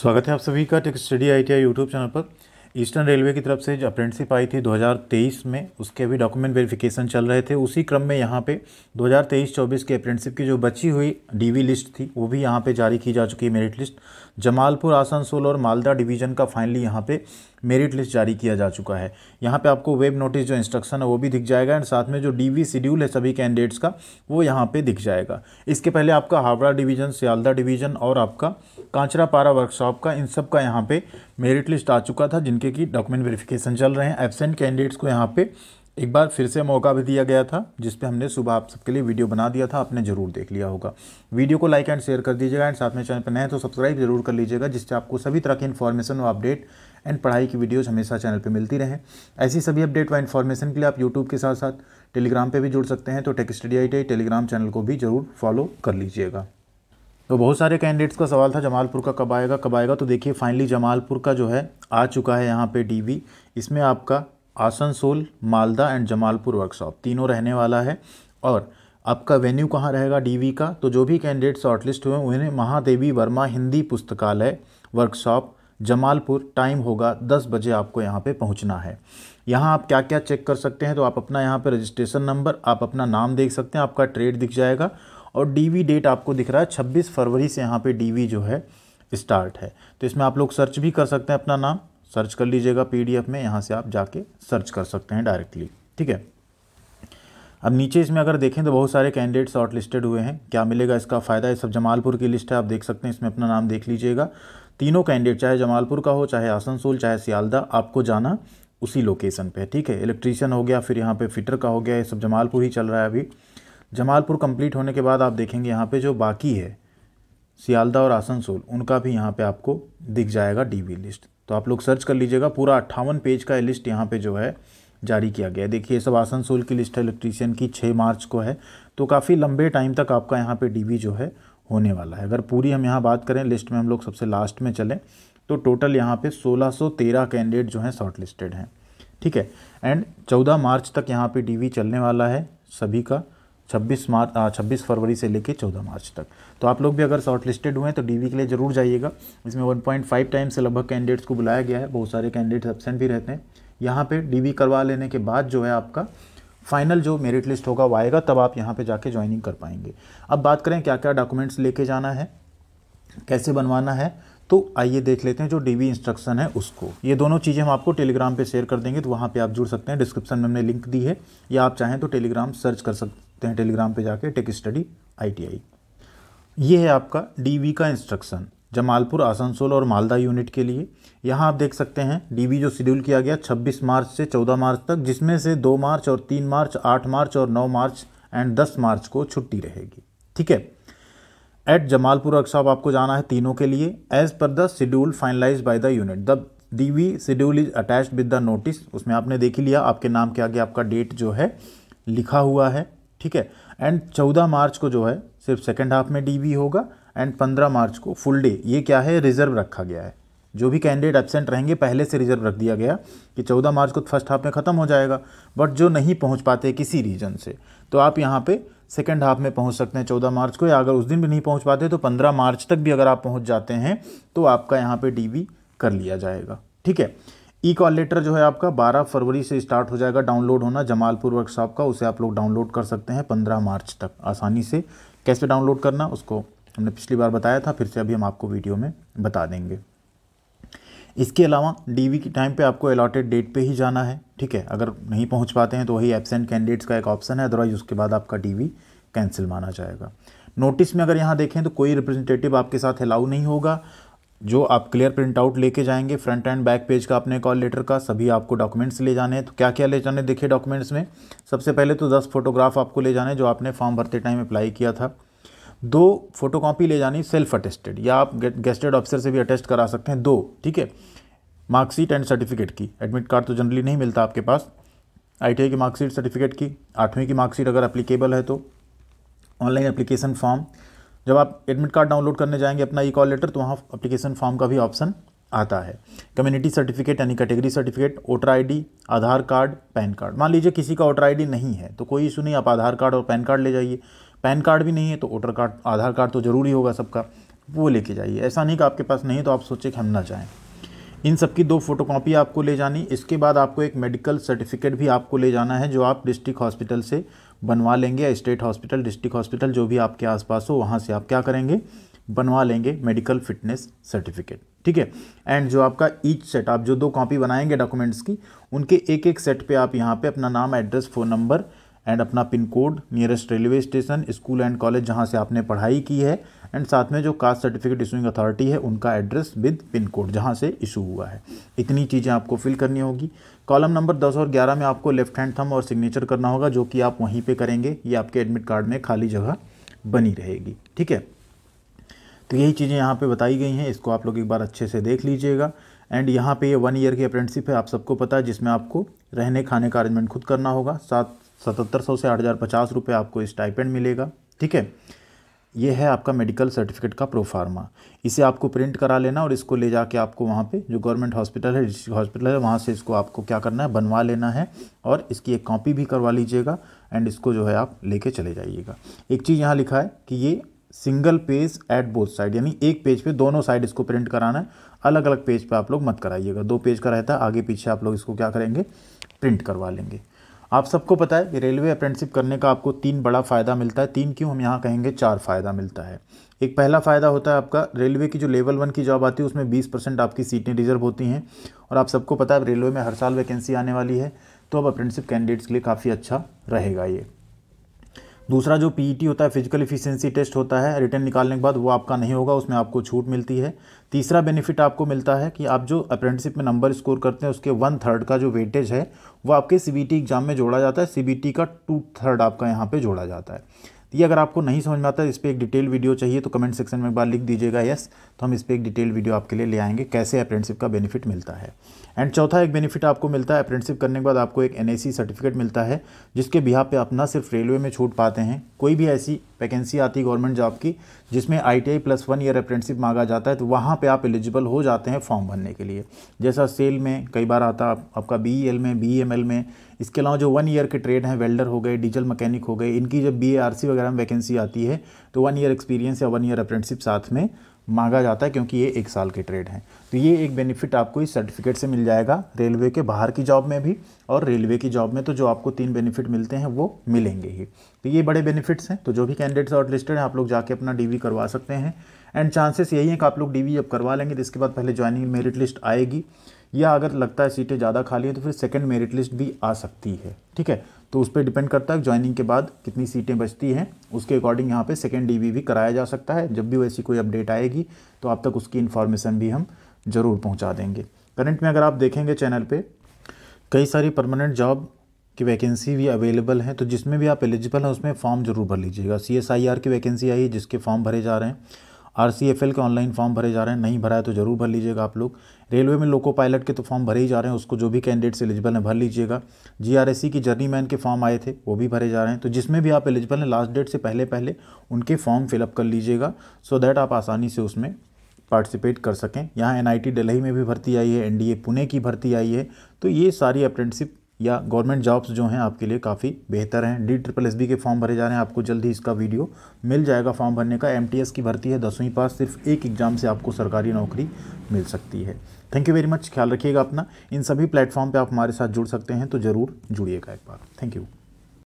स्वागत है आप सभी का Tech Study I T YouTube channel पर ईस्टर्न रेलवे की तरफ से जो अप्रेंटिसिप आई थी 2023 में उसके अभी डॉक्यूमेंट वेरिफिकेशन चल रहे थे उसी क्रम में यहाँ पे 2023-24 के अप्रेंटिसिप की जो बची हुई डीवी लिस्ट थी वो भी यहाँ पे जारी की जा चुकी है मेरिट लिस्ट जमालपुर आसनसोल और मालदा डिवीजन का फाइनली यहाँ पे मेरिट लिस्ट जारी किया जा चुका है यहाँ पे आपको वेब नोटिस जो इंस्ट्रक्शन है वो भी दिख जाएगा एंड साथ में जो डीवी शेड्यूल है सभी कैंडिडेट्स का वो यहाँ पे दिख जाएगा इसके पहले आपका हावड़ा डिवीजन सियालदा डिवीजन और आपका कांचरापारा वर्कशॉप का इन सब का यहाँ पर मेरिट लिस्ट आ चुका था जिनके की डॉक्यूमेंट वेरिफिकेशन चल रहे हैं एबसेंट कैंडिडेट्स को यहाँ पर एक बार फिर से मौका भी दिया गया था जिस पे हमने सुबह आप सबके लिए वीडियो बना दिया था आपने जरूर देख लिया होगा वीडियो को लाइक एंड शेयर कर दीजिएगा एंड साथ में चैनल पर नए तो सब्सक्राइब जरूर कर लीजिएगा जिससे आपको सभी तरह की इन्फॉर्मेशन व अपडेट एंड पढ़ाई की वीडियोज़ हमेशा चैनल पर मिलती रहें ऐसी सभी अपडेट व इन्फॉर्मेशन के लिए आप यूट्यूब के साथ साथ टेलीग्राम पर भी जुड़ सकते हैं तो Tech Study I Telegram channel को भी जरूर फॉलो कर लीजिएगा तो बहुत सारे कैंडिडेट्स का सवाल था जमालपुर का कब आएगा कब आएगा तो देखिए फाइनली जमालपुर का जो है आ चुका है यहाँ पे डीवी इसमें आपका आसनसोल मालदा एंड जमालपुर वर्कशॉप तीनों रहने वाला है और आपका वेन्यू कहाँ रहेगा डीवी का तो जो भी कैंडिडेट शॉर्टलिस्ट हुए उन्हें महादेवी वर्मा हिंदी पुस्तकालय वर्कशॉप जमालपुर टाइम होगा दस बजे आपको यहाँ पे पहुँचना है यहाँ आप क्या क्या चेक कर सकते हैं तो आप अपना यहाँ पे रजिस्ट्रेशन नंबर आप अपना नाम देख सकते हैं आपका ट्रेड दिख जाएगा और डीवी डेट आपको दिख रहा है छब्बीस फरवरी से यहाँ पर डी जो है स्टार्ट है तो इसमें आप लोग सर्च भी कर सकते हैं अपना नाम सर्च कर लीजिएगा पीडीएफ में यहाँ से आप जाके सर्च कर सकते हैं डायरेक्टली ठीक है अब नीचे इसमें अगर देखें तो बहुत सारे कैंडिडेट शॉर्ट लिस्टेड हुए हैं क्या मिलेगा इसका फ़ायदा ये सब जमालपुर की लिस्ट है आप देख सकते हैं इसमें अपना नाम देख लीजिएगा तीनों कैंडिडेट चाहे जमालपुर का हो चाहे आसनसोल चाहे सियालदा आपको जाना उसी लोकेशन पे ठीक है इलेक्ट्रीशियन हो गया फिर यहाँ पर फिटर का हो गया ये सब जमालपुर ही चल रहा है अभी जमालपुर कम्प्लीट होने के बाद आप देखेंगे यहाँ पर जो बाकी है सियालदा और आसनसोल उनका भी यहाँ पे आपको दिख जाएगा डी लिस्ट तो आप लोग सर्च कर लीजिएगा पूरा अट्ठावन पेज का लिस्ट यहाँ पे जो है जारी किया गया है देखिए सब आसनसोल की लिस्ट है इलेक्ट्रीशियन की छः मार्च को है तो काफ़ी लंबे टाइम तक आपका यहाँ पे डीबी जो है होने वाला है अगर पूरी हम यहाँ बात करें लिस्ट में हम लोग सबसे लास्ट में चलें तो टोटल यहाँ पे 1613 कैंडिडेट जो हैं शॉर्ट लिस्टेड हैं ठीक है एंड 14 मार्च तक यहाँ पे डीवी चलने वाला है सभी का 26 मार्च छब्बीस फरवरी से लेकर 14 मार्च तक तो आप लोग भी अगर शॉर्ट लिस्टेड हुए हैं तो डीवी के लिए ज़रूर जाइएगा इसमें 1.5 टाइम से लगभग कैंडिडेट्स को बुलाया गया है बहुत सारे कैंडिडेट्स एबसेंट भी रहते हैं यहाँ पे डीवी करवा लेने के बाद जो है आपका फाइनल जो मेरिट लिस्ट होगा वो आएगा तब आप यहाँ पर जाके ज्वाइनिंग कर पाएंगे अब बात करें क्या क्या डॉक्यूमेंट्स लेके जाना है कैसे बनवाना है तो आइए देख लेते हैं जो डीवी इंस्ट्रक्शन है उसको ये दोनों चीज़ें हम आपको टेलीग्राम पे शेयर कर देंगे तो वहाँ पे आप जुड़ सकते हैं डिस्क्रिप्शन में हमने लिंक दी है या आप चाहें तो टेलीग्राम सर्च कर सकते सकते तो हैं टेलीग्राम पे जाके टेक स्टडी आईटीआई ये है आपका डीवी का इंस्ट्रक्शन जमालपुर आसनसोल और मालदा यूनिट के लिए यहाँ आप देख सकते हैं डीवी जो शेड्यूल किया गया 26 मार्च से 14 मार्च तक जिसमें से 2 मार्च और 3 मार्च 8 मार्च और 9 मार्च एंड 10 मार्च को छुट्टी रहेगी ठीक है एट जमालपुर वर्कशॉप आपको जाना है तीनों के लिए as per the schedule finalise by the unit the DV schedule is attach with the notice उसमें आपने देख ही लिया आपके नाम के आगे आपका डेट जो है लिखा हुआ है ठीक है एंड चौदह मार्च को जो है सिर्फ सेकेंड हाफ में डी होगा एंड पंद्रह मार्च को फुल डे ये क्या है रिजर्व रखा गया है जो भी कैंडिडेट एबसेंट रहेंगे पहले से रिजर्व रख दिया गया कि 14 मार्च को फर्स्ट हाफ में ख़त्म हो जाएगा बट जो नहीं पहुंच पाते किसी रीजन से तो आप यहाँ पे सेकेंड हाफ में पहुंच सकते हैं 14 मार्च को या अगर उस दिन भी नहीं पहुंच पाते तो 15 मार्च तक भी अगर आप पहुंच जाते हैं तो आपका यहाँ पे डी कर लिया जाएगा ठीक है ई कॉल लेटर जो है आपका 12 फरवरी से स्टार्ट हो जाएगा डाउनलोड होना जमालपुर वर्कशॉप का उसे आप लोग डाउनलोड कर सकते हैं 15 मार्च तक आसानी से कैसे डाउनलोड करना उसको हमने पिछली बार बताया था फिर से अभी हम आपको वीडियो में बता देंगे इसके अलावा डीवी के टाइम पे आपको अलॉटेड डेट पे ही जाना है ठीक है अगर नहीं पहुंच पाते हैं तो वही एबसेंट कैंडिडेट्स का एक ऑप्शन है अदरवाइज उसके बाद आपका डी कैंसिल माना जाएगा नोटिस में अगर यहाँ देखें तो कोई रिप्रेजेंटेटिव आपके साथ अलाउ नहीं होगा जो आप क्लियर प्रिंट आउट लेके जाएंगे फ्रंट एंड बैक पेज का अपने कॉल लेटर का सभी आपको डॉक्यूमेंट्स ले जाने हैं तो क्या क्या ले जाने देखिए डॉक्यूमेंट्स में सबसे पहले तो दस फोटोग्राफ आपको ले जाने जो आपने फॉर्म भरते टाइम अप्लाई किया था दो फोटोकॉपी ले जानी सेल्फ अटेस्टेड या आप गेस्टेड ऑफिसर से भी अटेस्ट करा सकते हैं दो ठीक है मार्कशीट एंड सर्टिफिकेट की एडमिट कार्ड तो जनरली नहीं मिलता आपके पास आई की मार्कशीट सर्टिफिकेट की आठवीं की मार्कशीट अगर अप्लीकेबल है तो ऑनलाइन अप्लीकेशन फॉर्म जब आप एडमिट कार्ड डाउनलोड करने जाएंगे अपना ई कॉल लेटर तो वहाँ अप्लीकेशन फॉर्म का भी ऑप्शन आता है कम्युनिटी सर्टिफिकेट यानी category certificate voter I Aadhaar card PAN card मान लीजिए किसी का वोटर आई नहीं है तो कोई इशू नहीं आप आधार कार्ड और पैन कार्ड ले जाइए पैन कार्ड भी नहीं है तो वोटर कार्ड आधार कार्ड तो ज़रूरी होगा सबका वो लेके जाइए ऐसा नहीं कि आपके पास नहीं तो आप सोचें कि हम ना जाएँ इन सब की दो फोटोकॉपी आपको ले जानी इसके बाद आपको एक मेडिकल सर्टिफिकेट भी आपको ले जाना है जो आप डिस्ट्रिक्ट हॉस्पिटल से बनवा लेंगे या स्टेट हॉस्पिटल डिस्ट्रिक्ट हॉस्पिटल जो भी आपके आसपास हो वहाँ से आप क्या करेंगे बनवा लेंगे मेडिकल फिटनेस सर्टिफिकेट ठीक है एंड जो आपका ईच सेट आप जो दो कॉपी बनाएंगे डॉक्यूमेंट्स की उनके एक एक सेट पे आप यहाँ पे अपना नाम एड्रेस फ़ोन नंबर एंड अपना pin code nearest railway station school and college जहाँ से आपने पढ़ाई की है एंड साथ में जो कास्ट सर्टिफिकेट इशूइंग अथॉरिटी है उनका एड्रेस विद पिन कोड जहाँ से इशू हुआ है इतनी चीज़ें आपको फिल करनी होगी कॉलम नंबर 10 और 11 में आपको लेफ्ट हैंड थम और सिग्नेचर करना होगा जो कि आप वहीं पे करेंगे ये आपके एडमिट कार्ड में खाली जगह बनी रहेगी ठीक है तो यही चीज़ें यहाँ पे बताई गई हैं इसको आप लोग एक बार अच्छे से देख लीजिएगा एंड यहाँ पे ये वन ईयर की अप्रेंटिसिप है आप सबको पता है जिसमें आपको रहने खाने का अरेंजमेंट खुद करना होगा सात सतहत्तर सौ से आठ हज़ार पचास रुपये आपको स्टाइपेंड मिलेगा ठीक है ये है आपका मेडिकल सर्टिफिकेट का प्रोफार्मा इसे आपको प्रिंट करा लेना और इसको ले जाके आपको वहाँ पे जो गवर्नमेंट हॉस्पिटल है डिस्ट्रिक्ट हॉस्पिटल है वहाँ से इसको आपको क्या करना है बनवा लेना है और इसकी एक कॉपी भी करवा लीजिएगा एंड इसको जो है आप लेके चले जाइएगा एक चीज़ यहाँ लिखा है कि ये single page at both side यानी एक पेज पे दोनों साइड इसको प्रिंट कराना है अलग अलग पेज पे आप लोग मत कराइएगा दो पेज का रहता है आगे पीछे आप लोग इसको क्या करेंगे प्रिंट करवा लेंगे आप सबको पता है रेलवे अप्रेंटिसिप करने का आपको तीन बड़ा फ़ायदा मिलता है तीन क्यों हम यहाँ कहेंगे चार फ़ायदा मिलता है एक पहला फ़ायदा होता है आपका रेलवे की जो लेवल वन की जॉब आती है उसमें बीस परसेंट आपकी सीटें रिजर्व होती हैं और आप सबको पता है रेलवे में हर साल वैकेंसी आने वाली है तो अब अप्रेंटिसशिप कैंडिडेट्स के लिए काफ़ी अच्छा रहेगा ये दूसरा जो पीईटी e होता है फिजिकल इफिशियंसी टेस्ट होता है रिटर्न निकालने के बाद वो आपका नहीं होगा उसमें आपको छूट मिलती है तीसरा बेनिफिट आपको मिलता है कि आप जो अप्रेंटिसिप में नंबर स्कोर करते हैं उसके वन थर्ड का जो वेटेज है वो आपके सीबीटी एग्ज़ाम में जोड़ा जाता है सीबीटी का टू थर्ड आपका यहाँ पर जोड़ा जाता है तो ये अगर आपको नहीं समझ में आता इस पर एक डिटेल वीडियो चाहिए तो कमेंट सेक्शन में एक बार लिख दीजिएगा यस तो हम इस पर एक डिटेल वीडियो आपके लिए ले आएंगे कैसे अप्रेंटशिप का बेनिफिट मिलता है एंड चौथा एक बेनिफिट आपको मिलता है अप्रेंटशिप करने के बाद आपको एक एन सर्टिफिकेट मिलता है जिसके बिहार पर आप सिर्फ रेलवे में छूट पाते हैं कोई भी ऐसी वैकेंसी आती है गवर्नमेंट जॉब की जिसमें I T plus one year apprenticeship मांगा जाता है तो वहाँ पे आप एलिजिबल हो जाते हैं फॉर्म भरने के लिए जैसा सेल में कई बार आता है आपका बी e में बी e में इसके अलावा जो वन ईयर के ट्रेड हैं वेल्डर हो गए डीजल मैकेनिक हो गए इनकी जब बी वगैरह में वैकेंसी आती है तो वन ईयर एक्सपीरियंस या वन ईयर अप्रेंटिसिप साथ में मांगा जाता है क्योंकि ये एक साल के ट्रेड हैं तो ये एक बेनिफिट आपको इस सर्टिफिकेट से मिल जाएगा रेलवे के बाहर की जॉब में भी और रेलवे की जॉब में तो जो आपको तीन बेनिफिट मिलते हैं वो मिलेंगे ही तो ये बड़े बेनिफिट्स हैं तो जो भी कैंडिडेट्स आउट लिस्टेड हैं आप लोग जाके अपना डीवी करवा सकते हैं एंड चांसेस यही हैं कि आप लोग वी जब करवा लेंगे तो इसके बाद पहले ज्वाइनिंग मेरिट लिस्ट आएगी या अगर लगता है सीटें ज़्यादा खाली हैं तो फिर सेकेंड मेरिट लिस्ट भी आ सकती है ठीक है तो उस पर डिपेंड करता है ज्वाइनिंग के बाद कितनी सीटें बचती हैं उसके अकॉर्डिंग यहाँ पे सेकेंड डी भी कराया जा सकता है जब भी वैसी कोई अपडेट आएगी तो आप तक उसकी इन्फॉर्मेशन भी हम ज़रूर पहुँचा देंगे करंट में अगर आप देखेंगे चैनल पर कई सारी परमानेंट जॉब की वैकेंसी भी अवेलेबल हैं तो जिसमें भी आप एलिजिबल हैं उसमें फॉर्म जरूर भर लीजिएगा सी एस आई आर की वैकेंसी आई जिसके फॉर्म भरे जा रहे हैं आर के ऑनलाइन फॉर्म भरे जा रहे हैं नहीं भरा है तो ज़रूर भर लीजिएगा आप लोग रेलवे में लोको पायलट के तो फॉर्म भरे ही जा रहे हैं उसको जो भी कैंडिडेट्स एलिजिबल हैं भर लीजिएगा जी की जर्नी मैन के फॉर्म आए थे वो भी भरे जा रहे हैं तो जिसमें भी आप एलिजिबल हैं लास्ट डेट से पहले पहले उनके फॉर्म फिलअप कर लीजिएगा सो दैट आप आसानी से उसमें पार्टिसिपेट कर सकें यहाँ एन आई में भी भर्ती आई है एन पुणे की भर्ती आई है तो ये सारी अप्रेंटिसिप या गवर्नमेंट जॉब्स जो हैं आपके लिए काफ़ी बेहतर हैं डी ट्रिपल एस बी के फॉर्म भरे जा रहे हैं आपको जल्द ही इसका वीडियो मिल जाएगा फॉर्म भरने का एम टी एस की भर्ती है दसवीं पास सिर्फ एक एग्ज़ाम से आपको सरकारी नौकरी मिल सकती है थैंक यू वेरी मच ख्याल रखिएगा अपना इन सभी प्लेटफॉर्म पर आप हमारे साथ जुड़ सकते हैं तो ज़रूर जुड़िएगा एक बार थैंक यू